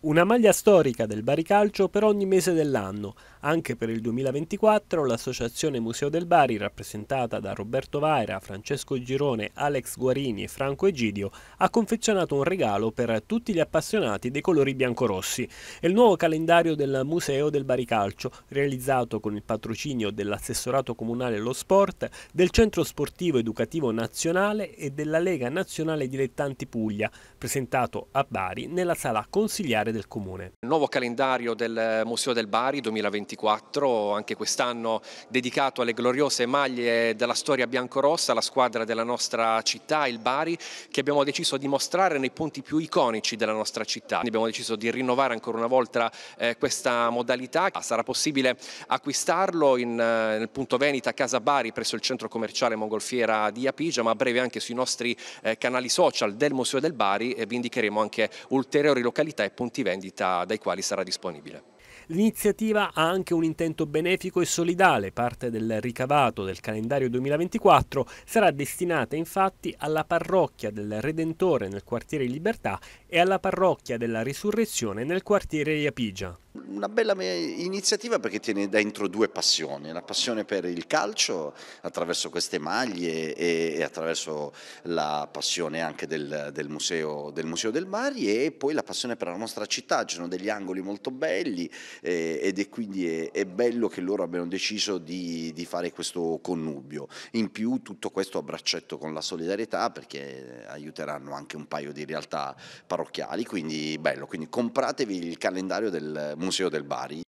Una maglia storica del Bari Calcio per ogni mese dell'anno. Anche per il 2024 l'associazione Museo del Bari, rappresentata da Roberto Vaira, Francesco Girone, Alex Guarini e Franco Egidio, ha confezionato un regalo per tutti gli appassionati dei colori biancorossi. È il nuovo calendario del Museo del Bari Calcio, realizzato con il patrocinio dell'assessorato comunale allo sport, del Centro Sportivo Educativo Nazionale e della Lega Nazionale Dilettanti Puglia, presentato a Bari nella sala consigliare finanziarie del Comune. Il nuovo calendario del Museo del Bari 2024, anche quest'anno dedicato alle gloriose maglie della storia biancorossa, la squadra della nostra città, il Bari, che abbiamo deciso di mostrare nei punti più iconici della nostra città. Abbiamo deciso di rinnovare ancora una volta eh, questa modalità. Sarà possibile acquistarlo in, eh, nel punto vendita Casa Bari presso il centro commerciale Mongolfiera di Apigia, ma a breve anche sui nostri eh, canali social del Museo del Bari e vi indicheremo anche ulteriori località e punti punti vendita dai quali sarà disponibile. L'iniziativa ha anche un intento benefico e solidale, parte del ricavato del calendario 2024 sarà destinata infatti alla parrocchia del Redentore nel quartiere Libertà e alla parrocchia della Risurrezione nel quartiere Iapigia una bella iniziativa perché tiene dentro due passioni, la passione per il calcio attraverso queste maglie e, attraverso la passione anche del, del, museo, del museo, del Bari e poi la passione per la nostra città, ci sono degli angoli molto belli eh, ed è quindi è, è, bello che loro abbiano deciso di, di, fare questo connubio. In più tutto questo a braccetto con la solidarietà perché aiuteranno anche un paio di realtà parrocchiali, quindi bello, quindi compratevi il calendario del museo Museo del Bari.